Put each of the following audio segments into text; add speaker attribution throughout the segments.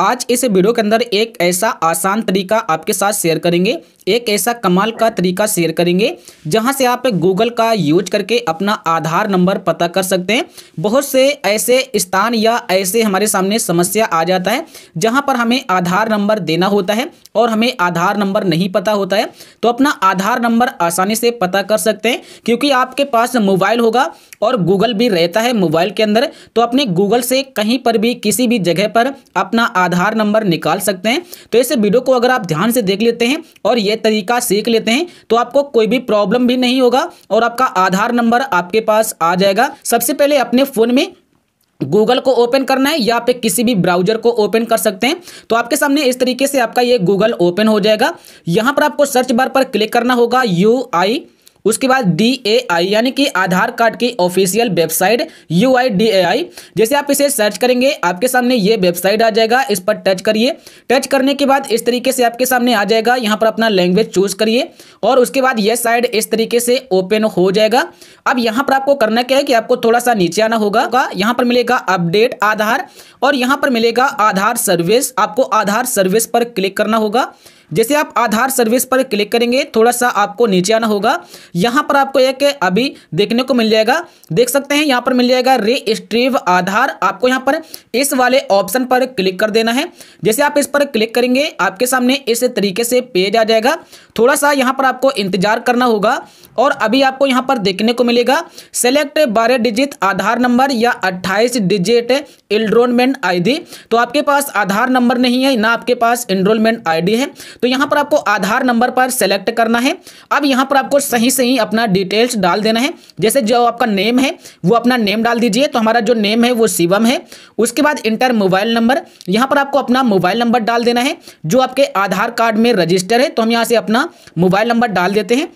Speaker 1: आज इस वीडियो के अंदर एक ऐसा आसान तरीका आपके साथ शेयर करेंगे एक ऐसा कमाल का तरीका शेयर करेंगे जहां से आप गूगल का यूज करके अपना आधार नंबर पता कर सकते हैं बहुत से ऐसे स्थान या ऐसे हमारे सामने समस्या आ जाता है जहां पर हमें आधार नंबर देना होता है और हमें आधार नंबर नहीं पता होता है तो अपना आधार नंबर आसानी से पता कर सकते हैं क्योंकि आपके पास मोबाइल होगा और गूगल भी रहता है मोबाइल के अंदर तो अपने गूगल से कहीं पर भी किसी भी जगह पर अपना आधार नंबर निकाल सकते हैं तो ऐसे वीडियो को अगर आप ध्यान से देख लेते हैं और ये तरीका सीख लेते हैं तो आपको कोई भी प्रॉब्लम भी नहीं होगा और आपका आधार नंबर आपके पास आ जाएगा सबसे पहले अपने फ़ोन में गूगल को ओपन करना है या आप किसी भी ब्राउजर को ओपन कर सकते हैं तो आपके सामने इस तरीके से आपका ये गूगल ओपन हो जाएगा यहाँ पर आपको सर्च बार पर क्लिक करना होगा यू आई उसके बाद डी ए आई यानी कि आधार कार्ड की official website U I D A I जैसे आप इसे सर्च करेंगे आपके सामने ये वेबसाइट आ जाएगा इस पर टच करिए टच करने के बाद इस तरीके से आपके सामने आ जाएगा यहाँ पर अपना लैंग्वेज चूज करिए और उसके बाद ये साइड इस तरीके से ओपन हो जाएगा अब यहाँ पर आपको करना क्या है कि आपको थोड़ा सा नीचे आना होगा यहाँ पर मिलेगा अपडेट आधार और यहाँ पर मिलेगा आधार सर्विस आपको आधार सर्विस पर क्लिक करना होगा जैसे आप आधार सर्विस पर क्लिक करेंगे थोड़ा सा आपको नीचे आना होगा यहाँ पर आपको एक अभी देखने को मिल जाएगा देख सकते हैं यहाँ पर मिल जाएगा स्ट्रीव आधार आपको यहाँ पर इस वाले ऑप्शन पर क्लिक कर देना है जैसे आप इस पर क्लिक करेंगे आपके सामने इस तरीके से पेज आ जाएगा थोड़ा सा यहाँ पर आपको इंतजार करना होगा और अभी आपको यहाँ पर देखने को मिलेगा सेलेक्ट बारह डिजिट आधार नंबर या अट्ठाईस डिजिट एनरोलमेंट आई तो आपके पास आधार नंबर नहीं है ना आपके पास एनरोलमेंट आई है तो यहाँ पर आपको आधार नंबर पर सेलेक्ट करना है अब यहाँ पर आपको सही सही अपना डिटेल्स डाल देना है जैसे जो आपका नेम है वो अपना नेम डाल दीजिए तो हमारा जो नेम है वो शिवम है उसके बाद इंटर मोबाइल नंबर यहाँ पर आपको अपना मोबाइल नंबर डाल देना है जो आपके आधार कार्ड में रजिस्टर है तो हम यहाँ से अपना मोबाइल नंबर डाल देते हैं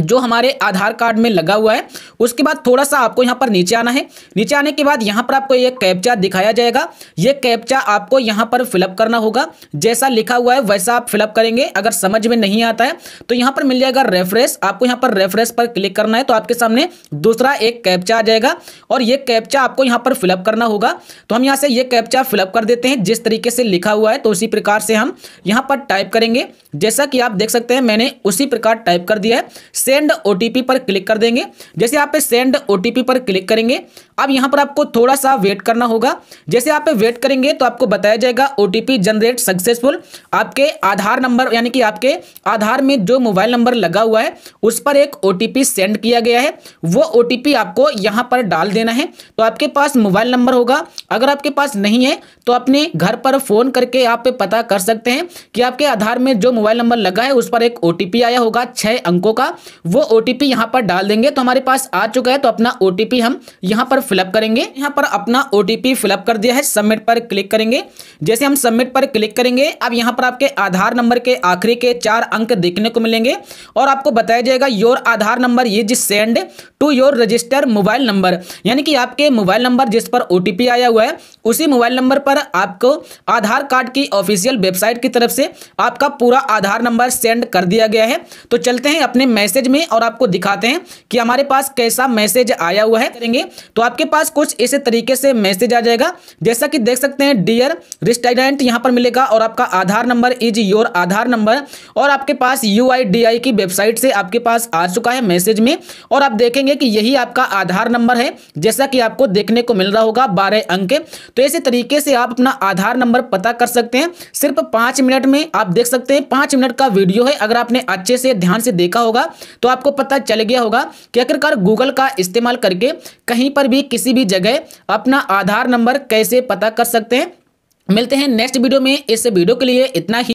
Speaker 1: जो हमारे आधार कार्ड में लगा हुआ है उसके बाद थोड़ा सा आपको यहाँ पर नीचे आना है नीचे आने के बाद यहाँ पर आपको ये कैप्चा दिखाया जाएगा ये कैप्चा आपको यहाँ पर फिलअप करना होगा जैसा लिखा हुआ है वैसा आप फिलअप करेंगे अगर समझ में नहीं आता है तो यहाँ पर मिल जाएगा रेफरेंस आपको यहाँ पर रेफरेंस पर क्लिक करना है तो आपके सामने दूसरा एक कैप्चा आ जाएगा और ये कैप्चा आपको यहाँ पर फिलअप करना होगा तो हम यहाँ से ये कैप्चा फिलअप कर देते हैं जिस तरीके से लिखा हुआ है तो उसी प्रकार से हम यहाँ पर टाइप करेंगे जैसा कि आप देख सकते हैं मैंने उसी प्रकार टाइप कर दिया है सेंड ओ पर क्लिक कर देंगे जैसे आप पे सेंड ओ पर क्लिक करेंगे अब यहाँ पर आपको थोड़ा सा वेट करना होगा जैसे आप वेट करेंगे तो आपको बताया जाएगा ओ जनरेट सक्सेसफुल आपके आधार नंबर यानी कि आपके आधार में जो मोबाइल नंबर लगा हुआ है उस पर एक ओ सेंड किया गया है वो ओ आपको यहाँ पर डाल देना है तो आपके पास मोबाइल नंबर होगा अगर आपके पास नहीं है तो अपने घर पर फोन करके आप पता कर सकते हैं कि आपके आधार में जो मोबाइल नंबर लगा है उस पर एक ओ आया होगा छः अंकों का वो ओ यहाँ पर डाल देंगे तो हमारे पास आ चुका है तो अपना ओ हम यहाँ पर फिलअप करेंगे यहाँ पर अपना ओ फिलअप कर दिया है सबमिट पर क्लिक करेंगे जैसे हम सबमिट पर क्लिक करेंगे अब यहाँ पर आपके आधार नंबर के आखिरी के चार अंक देखने को मिलेंगे और आपको बताया जाएगा योर आधार नंबर ये जिस send to your register mobile number यानी कि आपके मोबाइल नंबर जिस पर ओ आया हुआ है उसी मोबाइल नंबर पर आपको आधार कार्ड की ऑफिशियल वेबसाइट की तरफ से आपका पूरा आधार नंबर सेंड कर दिया गया है तो चलते हैं अपने मैसेज मैसेज में और आपको दिखाते हैं कि हमारे पास कैसा मैसेज आया हुआ है करेंगे तो आपके पास कुछ इस तरीके से मैसेज आ जाएगा जैसा कि देख सकते हैं डियर रिस्टाइडेंट यहां पर मिलेगा और आपका Aadhaar number is your Aadhaar number और आपके पास यू की वेबसाइट से आपके पास आ चुका है मैसेज में और आप देखेंगे कि यही आपका आधार नंबर है जैसा कि आपको देखने को मिल रहा होगा बारह अंक तो ऐसे तरीके से आप अपना आधार नंबर पता कर सकते हैं सिर्फ पांच मिनट में आप देख सकते हैं पांच मिनट का वीडियो है अगर आपने अच्छे से ध्यान से देखा होगा तो आपको पता चल गया होगा कि आखिरकार गूगल का इस्तेमाल करके कहीं पर भी किसी भी जगह अपना आधार नंबर कैसे पता कर सकते हैं मिलते हैं नेक्स्ट वीडियो में इस वीडियो के लिए इतना ही